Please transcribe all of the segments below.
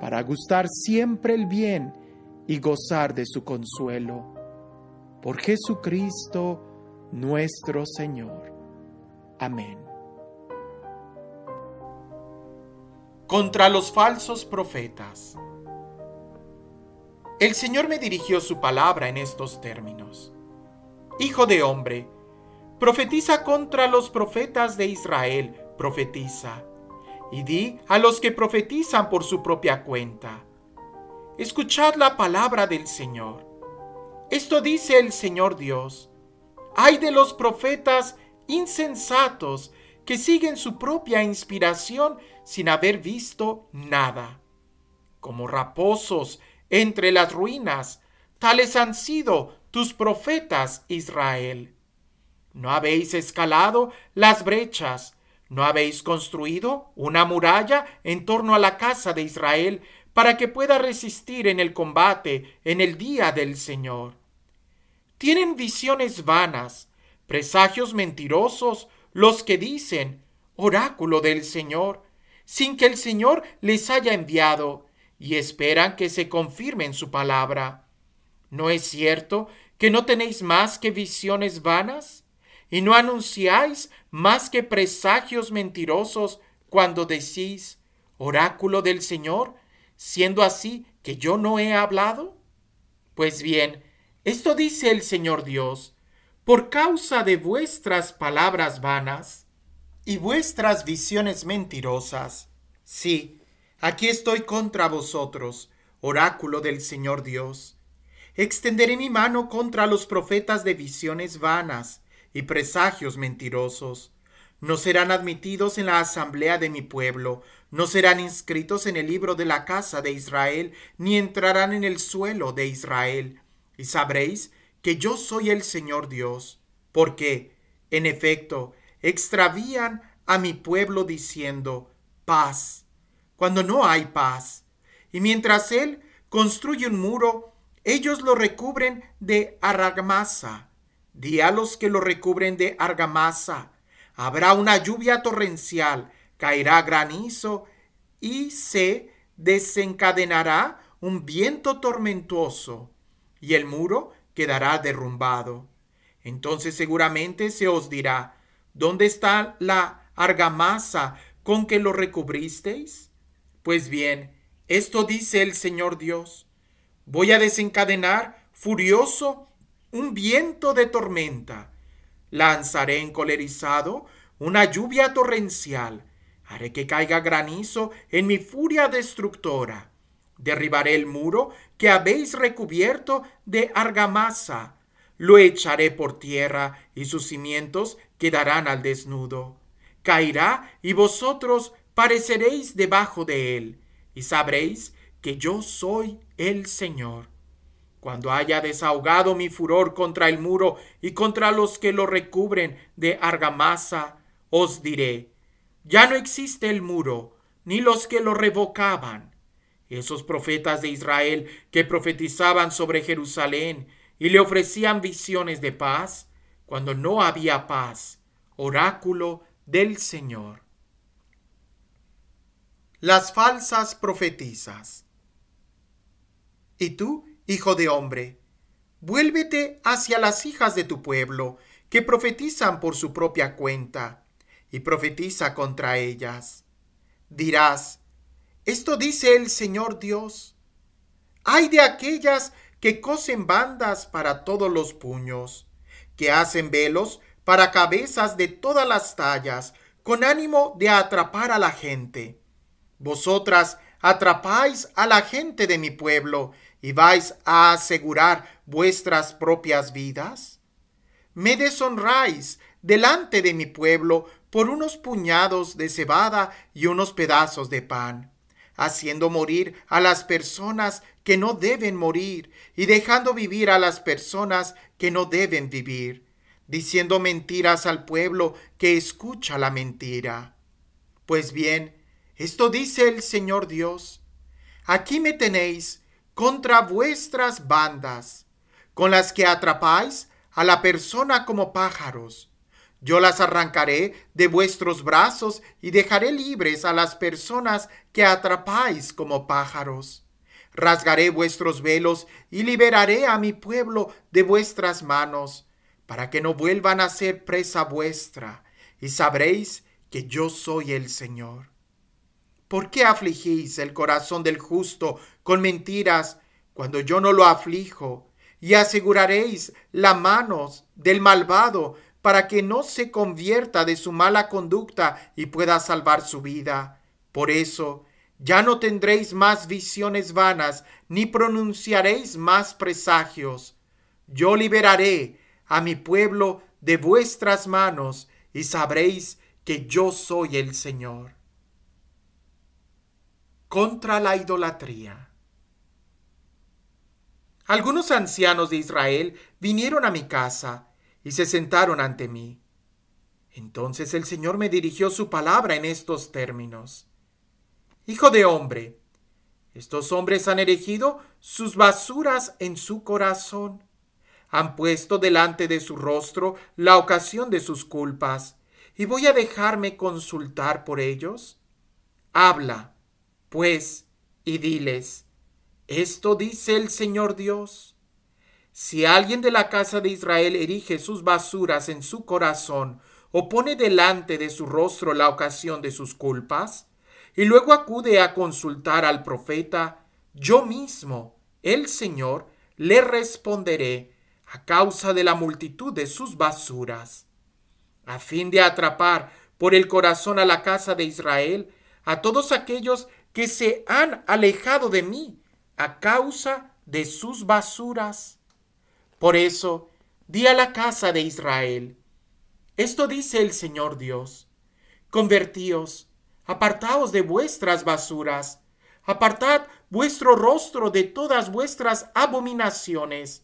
para gustar siempre el bien y gozar de su consuelo. Por Jesucristo nuestro Señor. Amén. Contra los falsos profetas. El Señor me dirigió su palabra en estos términos. Hijo de hombre, profetiza contra los profetas de Israel, profetiza y di a los que profetizan por su propia cuenta. Escuchad la palabra del Señor. Esto dice el Señor Dios. Hay de los profetas insensatos que siguen su propia inspiración sin haber visto nada. Como raposos entre las ruinas, tales han sido tus profetas, Israel. No habéis escalado las brechas, ¿No habéis construido una muralla en torno a la casa de Israel para que pueda resistir en el combate en el día del Señor? Tienen visiones vanas, presagios mentirosos, los que dicen, oráculo del Señor, sin que el Señor les haya enviado, y esperan que se confirme su palabra. ¿No es cierto que no tenéis más que visiones vanas? ¿Y no anunciáis más que presagios mentirosos cuando decís, oráculo del Señor, siendo así que yo no he hablado? Pues bien, esto dice el Señor Dios, por causa de vuestras palabras vanas y vuestras visiones mentirosas. Sí, aquí estoy contra vosotros, oráculo del Señor Dios. Extenderé mi mano contra los profetas de visiones vanas y presagios mentirosos. No serán admitidos en la asamblea de mi pueblo, no serán inscritos en el libro de la casa de Israel, ni entrarán en el suelo de Israel. Y sabréis que yo soy el Señor Dios, porque, en efecto, extravían a mi pueblo diciendo, paz, cuando no hay paz. Y mientras él construye un muro, ellos lo recubren de arragmasa. Di a los que lo recubren de argamasa. Habrá una lluvia torrencial, caerá granizo y se desencadenará un viento tormentoso, y el muro quedará derrumbado. Entonces seguramente se os dirá, ¿dónde está la argamasa con que lo recubristeis? Pues bien, esto dice el Señor Dios. Voy a desencadenar furioso un viento de tormenta. Lanzaré encolerizado una lluvia torrencial. Haré que caiga granizo en mi furia destructora. Derribaré el muro que habéis recubierto de argamasa. Lo echaré por tierra y sus cimientos quedarán al desnudo. Caerá y vosotros pareceréis debajo de él, y sabréis que yo soy el Señor cuando haya desahogado mi furor contra el muro y contra los que lo recubren de argamasa, os diré, ya no existe el muro, ni los que lo revocaban. Esos profetas de Israel que profetizaban sobre Jerusalén y le ofrecían visiones de paz, cuando no había paz, oráculo del Señor. Las falsas profetizas. ¿Y tú? Hijo de hombre, vuélvete hacia las hijas de tu pueblo, que profetizan por su propia cuenta, y profetiza contra ellas. Dirás, esto dice el Señor Dios. Ay de aquellas que cosen bandas para todos los puños, que hacen velos para cabezas de todas las tallas, con ánimo de atrapar a la gente. Vosotras atrapáis a la gente de mi pueblo y vais a asegurar vuestras propias vidas? Me deshonráis delante de mi pueblo por unos puñados de cebada y unos pedazos de pan, haciendo morir a las personas que no deben morir y dejando vivir a las personas que no deben vivir, diciendo mentiras al pueblo que escucha la mentira. Pues bien, esto dice el Señor Dios. Aquí me tenéis, contra vuestras bandas, con las que atrapáis a la persona como pájaros. Yo las arrancaré de vuestros brazos y dejaré libres a las personas que atrapáis como pájaros. Rasgaré vuestros velos y liberaré a mi pueblo de vuestras manos, para que no vuelvan a ser presa vuestra, y sabréis que yo soy el Señor. ¿Por qué afligís el corazón del justo con mentiras cuando yo no lo aflijo? Y aseguraréis las manos del malvado para que no se convierta de su mala conducta y pueda salvar su vida. Por eso, ya no tendréis más visiones vanas, ni pronunciaréis más presagios. Yo liberaré a mi pueblo de vuestras manos, y sabréis que yo soy el Señor contra la idolatría. Algunos ancianos de Israel vinieron a mi casa y se sentaron ante mí. Entonces el Señor me dirigió su palabra en estos términos. Hijo de hombre, estos hombres han erigido sus basuras en su corazón, han puesto delante de su rostro la ocasión de sus culpas, y voy a dejarme consultar por ellos. Habla, pues y diles, esto dice el Señor Dios. Si alguien de la casa de Israel erige sus basuras en su corazón o pone delante de su rostro la ocasión de sus culpas, y luego acude a consultar al profeta, yo mismo, el Señor, le responderé a causa de la multitud de sus basuras, a fin de atrapar por el corazón a la casa de Israel, a todos aquellos que se han alejado de mí a causa de sus basuras. Por eso di a la casa de Israel, esto dice el Señor Dios, convertíos, apartaos de vuestras basuras, apartad vuestro rostro de todas vuestras abominaciones,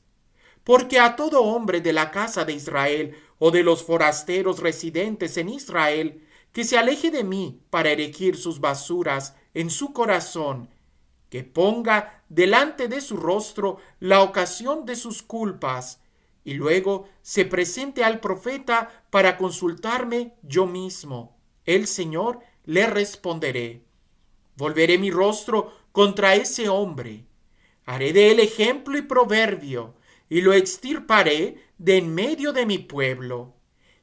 porque a todo hombre de la casa de Israel o de los forasteros residentes en Israel, que se aleje de mí para erigir sus basuras en su corazón, que ponga delante de su rostro la ocasión de sus culpas, y luego se presente al profeta para consultarme yo mismo. El Señor le responderé. Volveré mi rostro contra ese hombre. Haré de él ejemplo y proverbio, y lo extirparé de en medio de mi pueblo.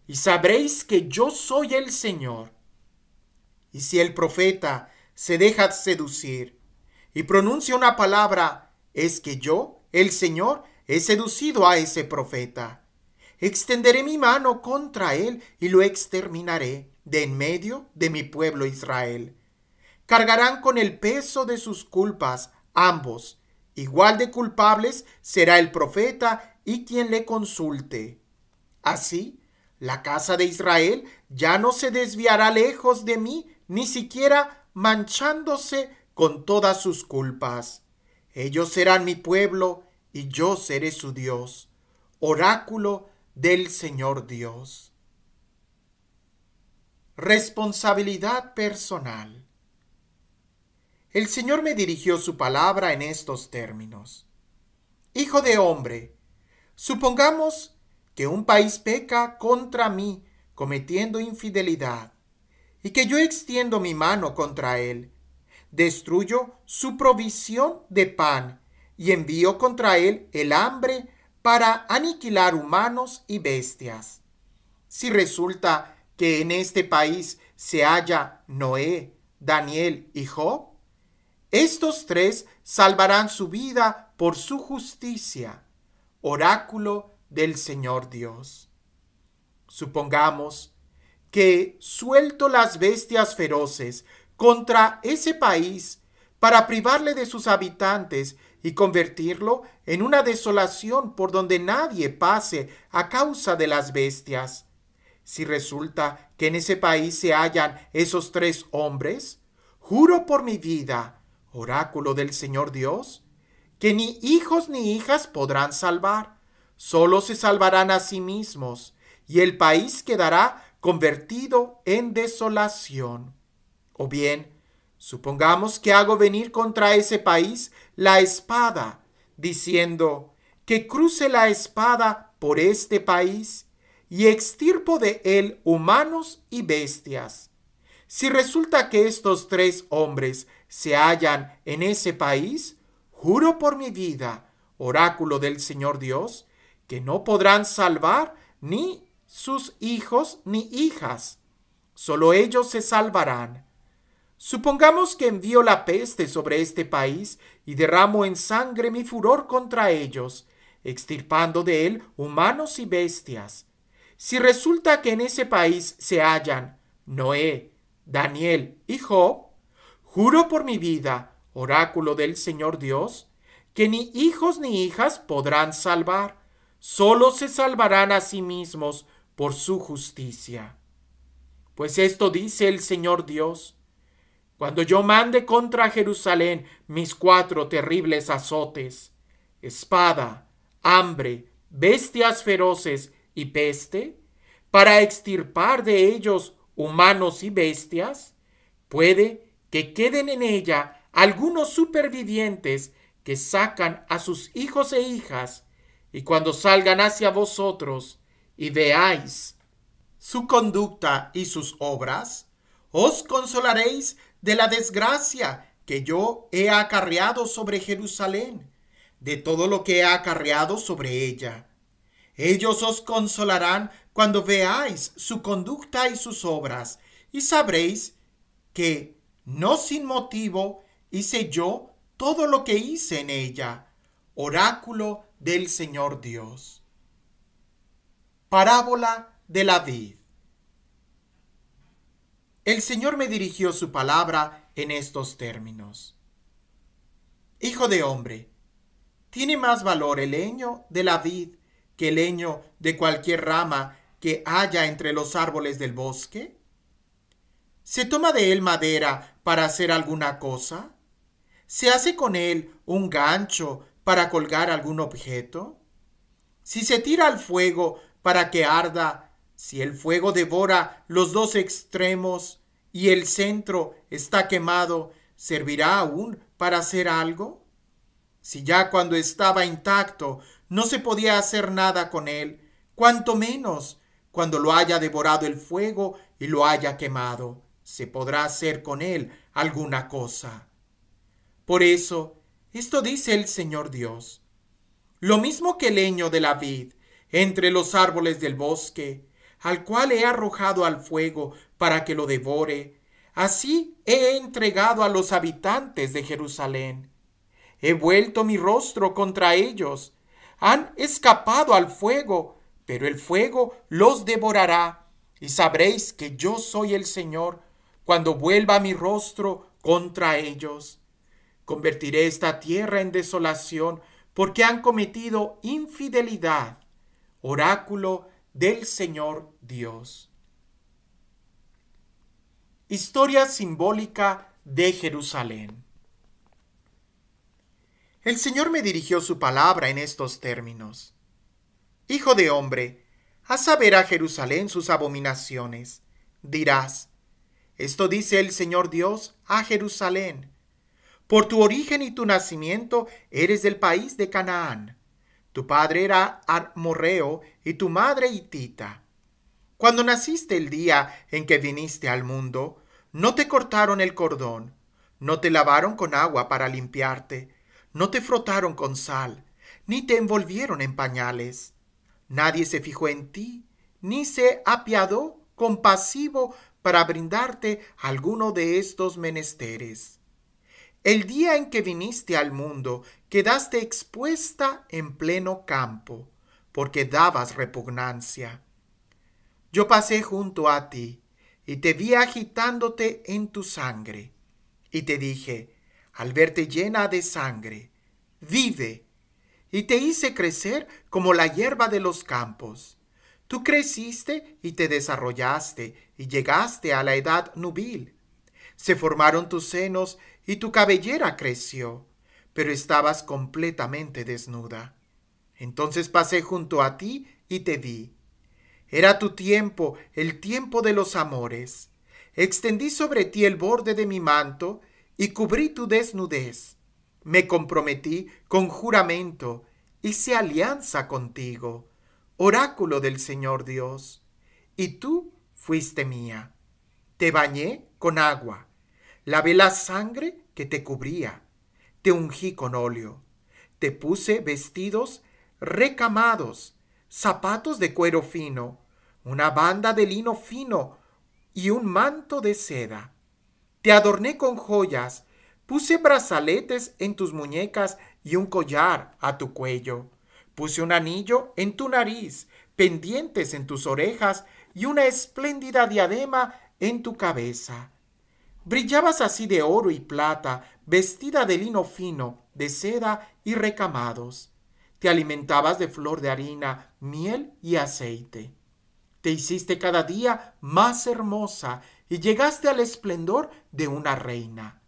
Y sabréis que yo soy el Señor. Y si el profeta se deja seducir y pronuncia una palabra, es que yo, el Señor, he seducido a ese profeta. Extenderé mi mano contra él y lo exterminaré de en medio de mi pueblo Israel. Cargarán con el peso de sus culpas ambos. Igual de culpables será el profeta y quien le consulte. Así, la casa de Israel ya no se desviará lejos de mí, ni siquiera manchándose con todas sus culpas. Ellos serán mi pueblo y yo seré su Dios, oráculo del Señor Dios. Responsabilidad personal. El Señor me dirigió su palabra en estos términos. Hijo de hombre, supongamos que un país peca contra mí cometiendo infidelidad y que yo extiendo mi mano contra él. Destruyo su provisión de pan y envío contra él el hambre para aniquilar humanos y bestias. Si resulta que en este país se halla Noé, Daniel y Job, estos tres salvarán su vida por su justicia. Oráculo del Señor Dios. Supongamos que suelto las bestias feroces contra ese país para privarle de sus habitantes y convertirlo en una desolación por donde nadie pase a causa de las bestias. Si resulta que en ese país se hallan esos tres hombres, juro por mi vida, oráculo del Señor Dios, que ni hijos ni hijas podrán salvar, solo se salvarán a sí mismos, y el país quedará convertido en desolación. O bien, supongamos que hago venir contra ese país la espada, diciendo, que cruce la espada por este país y extirpo de él humanos y bestias. Si resulta que estos tres hombres se hallan en ese país, juro por mi vida, oráculo del Señor Dios, que no podrán salvar ni sus hijos ni hijas. Solo ellos se salvarán. Supongamos que envío la peste sobre este país y derramo en sangre mi furor contra ellos, extirpando de él humanos y bestias. Si resulta que en ese país se hallan Noé, Daniel y Job, juro por mi vida, oráculo del Señor Dios, que ni hijos ni hijas podrán salvar, solo se salvarán a sí mismos por su justicia. Pues esto dice el Señor Dios, cuando yo mande contra Jerusalén mis cuatro terribles azotes, espada, hambre, bestias feroces y peste, para extirpar de ellos humanos y bestias, puede que queden en ella algunos supervivientes que sacan a sus hijos e hijas, y cuando salgan hacia vosotros, y veáis su conducta y sus obras, os consolaréis de la desgracia que yo he acarreado sobre Jerusalén, de todo lo que he acarreado sobre ella. Ellos os consolarán cuando veáis su conducta y sus obras, y sabréis que no sin motivo hice yo todo lo que hice en ella. Oráculo del Señor Dios. Parábola de la vid. El Señor me dirigió su palabra en estos términos. Hijo de hombre, tiene más valor el leño de la vid que el leño de cualquier rama que haya entre los árboles del bosque? ¿Se toma de él madera para hacer alguna cosa? ¿Se hace con él un gancho para colgar algún objeto? Si se tira al fuego para que arda. Si el fuego devora los dos extremos y el centro está quemado, ¿servirá aún para hacer algo? Si ya cuando estaba intacto no se podía hacer nada con él, cuanto menos cuando lo haya devorado el fuego y lo haya quemado, se podrá hacer con él alguna cosa. Por eso, esto dice el Señor Dios. Lo mismo que el leño de la vid, entre los árboles del bosque, al cual he arrojado al fuego para que lo devore. Así he entregado a los habitantes de Jerusalén. He vuelto mi rostro contra ellos. Han escapado al fuego, pero el fuego los devorará. Y sabréis que yo soy el Señor cuando vuelva mi rostro contra ellos. Convertiré esta tierra en desolación porque han cometido infidelidad oráculo del Señor Dios. Historia simbólica de Jerusalén. El Señor me dirigió su palabra en estos términos. Hijo de hombre, haz saber a Jerusalén sus abominaciones. Dirás, esto dice el Señor Dios a Jerusalén. Por tu origen y tu nacimiento eres del país de Canaán tu padre era Armorreo y tu madre hitita. Cuando naciste el día en que viniste al mundo, no te cortaron el cordón, no te lavaron con agua para limpiarte, no te frotaron con sal, ni te envolvieron en pañales. Nadie se fijó en ti, ni se apiadó compasivo para brindarte alguno de estos menesteres. El día en que viniste al mundo, quedaste expuesta en pleno campo, porque dabas repugnancia. Yo pasé junto a ti, y te vi agitándote en tu sangre, y te dije, al verte llena de sangre, vive, y te hice crecer como la hierba de los campos. Tú creciste y te desarrollaste, y llegaste a la edad nubil. Se formaron tus senos y tu cabellera creció, pero estabas completamente desnuda. Entonces pasé junto a ti y te vi. Era tu tiempo, el tiempo de los amores. Extendí sobre ti el borde de mi manto y cubrí tu desnudez. Me comprometí con juramento, hice alianza contigo, oráculo del Señor Dios, y tú fuiste mía. Te bañé con agua lavé la sangre que te cubría, te ungí con óleo, te puse vestidos recamados, zapatos de cuero fino, una banda de lino fino y un manto de seda. Te adorné con joyas, puse brazaletes en tus muñecas y un collar a tu cuello. Puse un anillo en tu nariz, pendientes en tus orejas y una espléndida diadema en tu cabeza brillabas así de oro y plata, vestida de lino fino, de seda y recamados. Te alimentabas de flor de harina, miel y aceite. Te hiciste cada día más hermosa y llegaste al esplendor de una reina.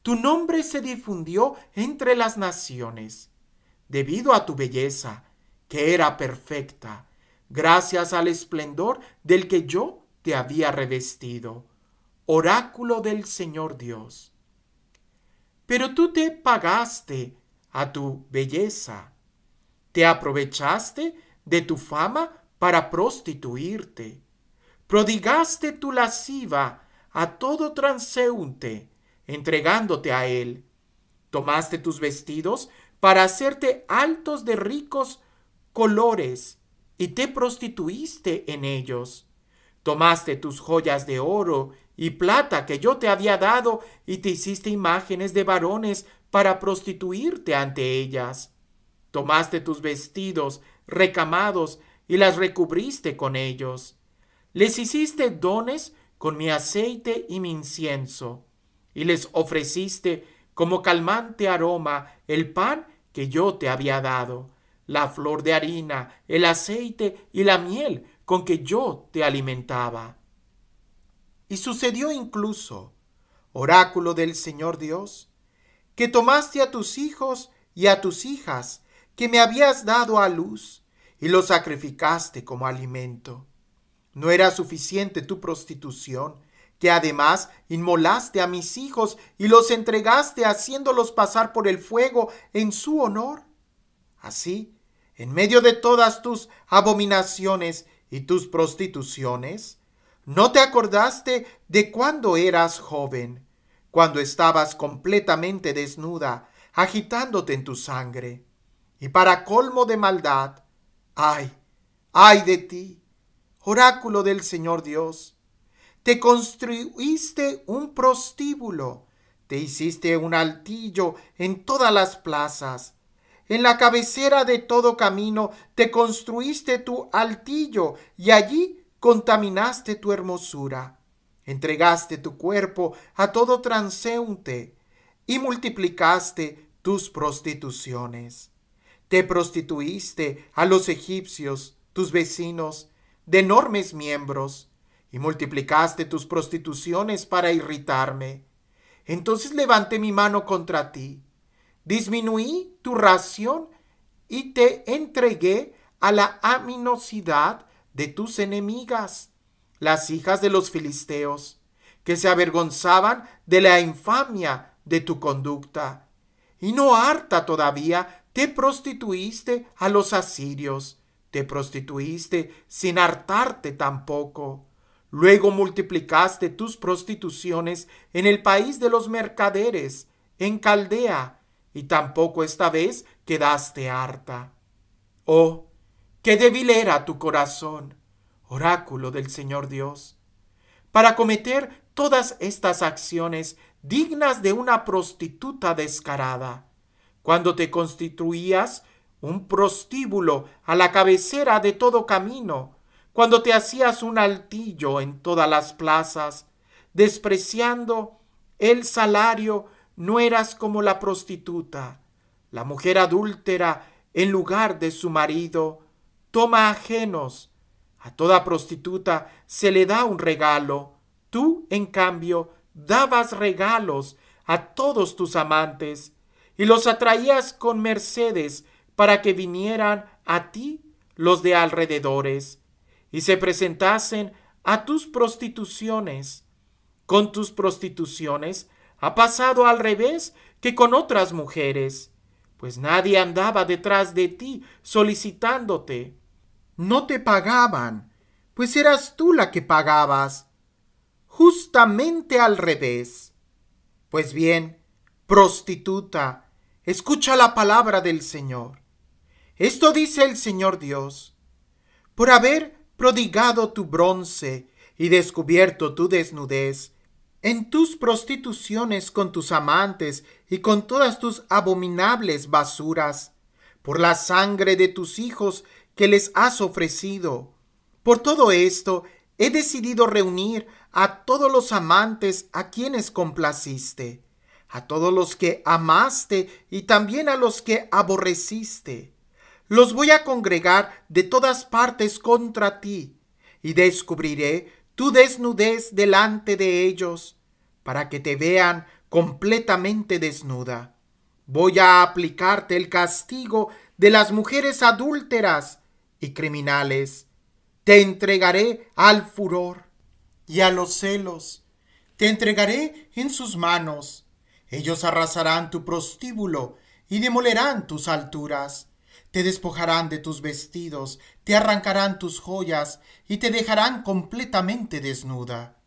Tu nombre se difundió entre las naciones, debido a tu belleza, que era perfecta, gracias al esplendor del que yo te había revestido oráculo del Señor Dios. Pero tú te pagaste a tu belleza, te aprovechaste de tu fama para prostituirte, prodigaste tu lasciva a todo transeúnte, entregándote a él, tomaste tus vestidos para hacerte altos de ricos colores y te prostituiste en ellos. Tomaste tus joyas de oro y plata que yo te había dado, y te hiciste imágenes de varones para prostituirte ante ellas. Tomaste tus vestidos recamados y las recubriste con ellos. Les hiciste dones con mi aceite y mi incienso, y les ofreciste como calmante aroma el pan que yo te había dado, la flor de harina, el aceite y la miel con que yo te alimentaba. Y sucedió incluso, oráculo del Señor Dios, que tomaste a tus hijos y a tus hijas que me habías dado a luz y los sacrificaste como alimento. No era suficiente tu prostitución, que además inmolaste a mis hijos y los entregaste haciéndolos pasar por el fuego en su honor. Así, en medio de todas tus abominaciones y tus prostituciones, ¿No te acordaste de cuando eras joven, cuando estabas completamente desnuda, agitándote en tu sangre? Y para colmo de maldad, ay, ay de ti, oráculo del Señor Dios, te construiste un prostíbulo, te hiciste un altillo en todas las plazas, en la cabecera de todo camino te construiste tu altillo y allí contaminaste tu hermosura, entregaste tu cuerpo a todo transeúnte y multiplicaste tus prostituciones. Te prostituiste a los egipcios, tus vecinos, de enormes miembros, y multiplicaste tus prostituciones para irritarme. Entonces levanté mi mano contra ti, disminuí tu ración y te entregué a la aminosidad de tus enemigas, las hijas de los filisteos, que se avergonzaban de la infamia de tu conducta. Y no harta todavía, te prostituiste a los asirios, te prostituiste sin hartarte tampoco. Luego multiplicaste tus prostituciones en el país de los mercaderes, en Caldea, y tampoco esta vez quedaste harta. Oh, Qué débil era tu corazón, oráculo del Señor Dios, para cometer todas estas acciones dignas de una prostituta descarada, cuando te constituías un prostíbulo a la cabecera de todo camino, cuando te hacías un altillo en todas las plazas, despreciando el salario, no eras como la prostituta, la mujer adúltera en lugar de su marido, toma ajenos. A toda prostituta se le da un regalo. Tú, en cambio, dabas regalos a todos tus amantes y los atraías con mercedes para que vinieran a ti los de alrededores y se presentasen a tus prostituciones. Con tus prostituciones ha pasado al revés que con otras mujeres, pues nadie andaba detrás de ti solicitándote no te pagaban, pues eras tú la que pagabas. Justamente al revés. Pues bien, prostituta, escucha la palabra del Señor. Esto dice el Señor Dios. Por haber prodigado tu bronce y descubierto tu desnudez, en tus prostituciones con tus amantes y con todas tus abominables basuras, por la sangre de tus hijos que les has ofrecido. Por todo esto, he decidido reunir a todos los amantes a quienes complaciste, a todos los que amaste y también a los que aborreciste. Los voy a congregar de todas partes contra ti, y descubriré tu desnudez delante de ellos, para que te vean completamente desnuda. Voy a aplicarte el castigo de las mujeres adúlteras y criminales. Te entregaré al furor y a los celos. Te entregaré en sus manos. Ellos arrasarán tu prostíbulo y demolerán tus alturas. Te despojarán de tus vestidos, te arrancarán tus joyas y te dejarán completamente desnuda.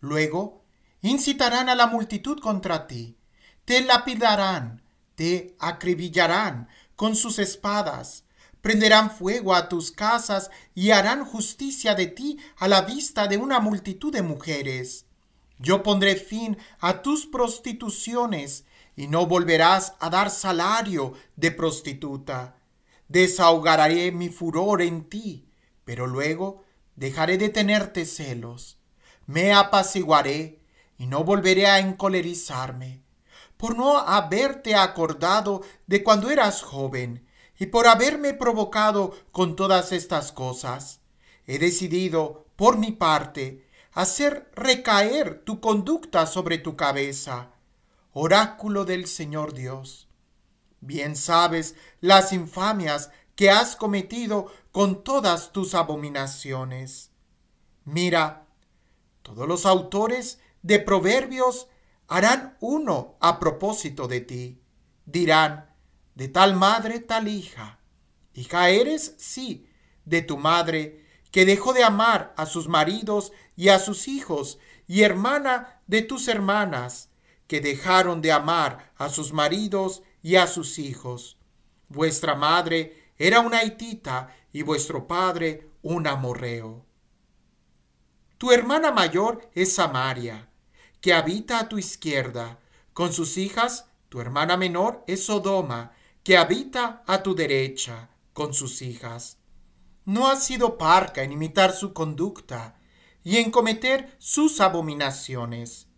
Luego, incitarán a la multitud contra ti, te lapidarán, te acribillarán con sus espadas, Prenderán fuego a tus casas y harán justicia de ti a la vista de una multitud de mujeres. Yo pondré fin a tus prostituciones y no volverás a dar salario de prostituta. Desahogaré mi furor en ti, pero luego dejaré de tenerte celos. Me apaciguaré y no volveré a encolerizarme, por no haberte acordado de cuando eras joven y por haberme provocado con todas estas cosas, he decidido, por mi parte, hacer recaer tu conducta sobre tu cabeza, oráculo del Señor Dios. Bien sabes las infamias que has cometido con todas tus abominaciones. Mira, todos los autores de proverbios harán uno a propósito de ti. Dirán, de tal madre tal hija. Hija eres, sí, de tu madre, que dejó de amar a sus maridos y a sus hijos, y hermana de tus hermanas, que dejaron de amar a sus maridos y a sus hijos. Vuestra madre era una hitita y vuestro padre un amorreo. Tu hermana mayor es Samaria, que habita a tu izquierda. Con sus hijas, tu hermana menor es Sodoma, que habita a tu derecha con sus hijas. No has sido parca en imitar su conducta y en cometer sus abominaciones.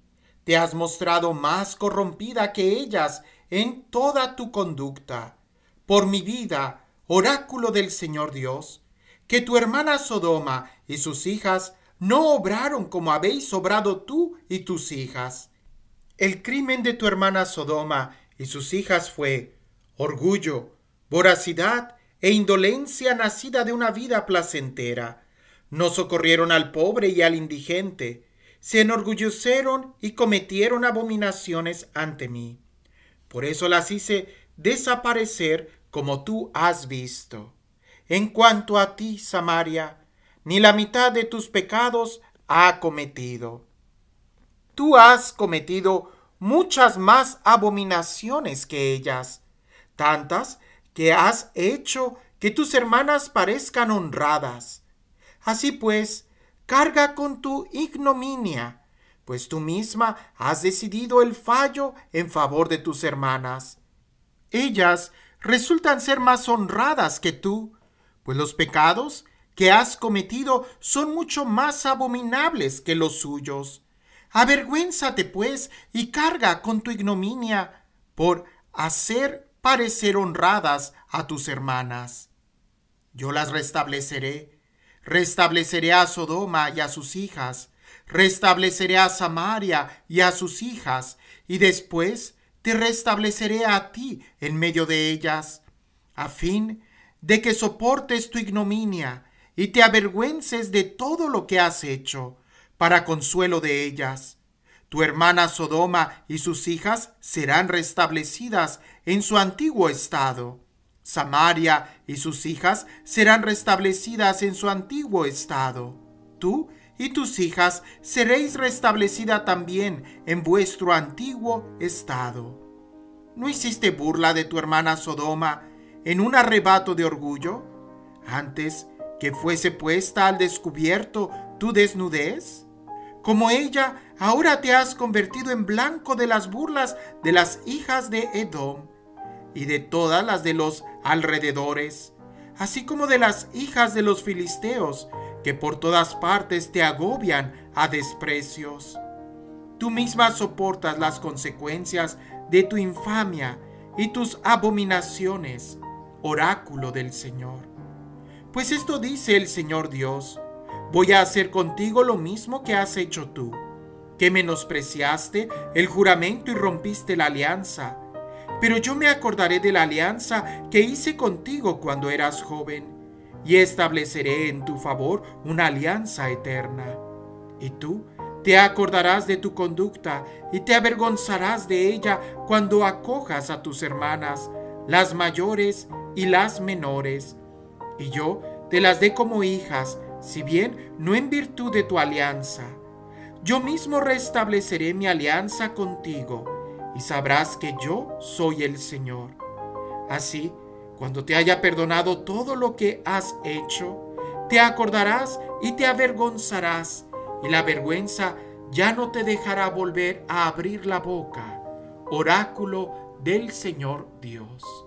Te has mostrado más corrompida que ellas en toda tu conducta. Por mi vida, oráculo del Señor Dios, que tu hermana Sodoma y sus hijas no obraron como habéis obrado tú y tus hijas. El crimen de tu hermana Sodoma y sus hijas fue orgullo, voracidad e indolencia nacida de una vida placentera. No socorrieron al pobre y al indigente, se enorgullecieron y cometieron abominaciones ante mí. Por eso las hice desaparecer como tú has visto. En cuanto a ti, Samaria, ni la mitad de tus pecados ha cometido. Tú has cometido muchas más abominaciones que ellas, tantas que has hecho que tus hermanas parezcan honradas. Así pues, carga con tu ignominia, pues tú misma has decidido el fallo en favor de tus hermanas. Ellas resultan ser más honradas que tú, pues los pecados que has cometido son mucho más abominables que los suyos. Avergüénzate, pues, y carga con tu ignominia por hacer parecer honradas a tus hermanas. Yo las restableceré, restableceré a Sodoma y a sus hijas, restableceré a Samaria y a sus hijas, y después te restableceré a ti en medio de ellas, a fin de que soportes tu ignominia y te avergüences de todo lo que has hecho, para consuelo de ellas. Tu hermana Sodoma y sus hijas serán restablecidas en su antiguo estado. Samaria y sus hijas serán restablecidas en su antiguo estado. Tú y tus hijas seréis restablecida también en vuestro antiguo estado. ¿No hiciste burla de tu hermana Sodoma en un arrebato de orgullo? Antes que fuese puesta al descubierto tu desnudez? Como ella, ahora te has convertido en blanco de las burlas de las hijas de Edom y de todas las de los alrededores, así como de las hijas de los filisteos, que por todas partes te agobian a desprecios. Tú misma soportas las consecuencias de tu infamia y tus abominaciones, oráculo del Señor. Pues esto dice el Señor Dios, voy a hacer contigo lo mismo que has hecho tú, que menospreciaste el juramento y rompiste la alianza. Pero yo me acordaré de la alianza que hice contigo cuando eras joven, y estableceré en tu favor una alianza eterna. Y tú te acordarás de tu conducta y te avergonzarás de ella cuando acojas a tus hermanas, las mayores y las menores. Y yo te las dé como hijas si bien no en virtud de tu alianza. Yo mismo restableceré mi alianza contigo, y sabrás que yo soy el Señor. Así, cuando te haya perdonado todo lo que has hecho, te acordarás y te avergonzarás, y la vergüenza ya no te dejará volver a abrir la boca. Oráculo del Señor Dios.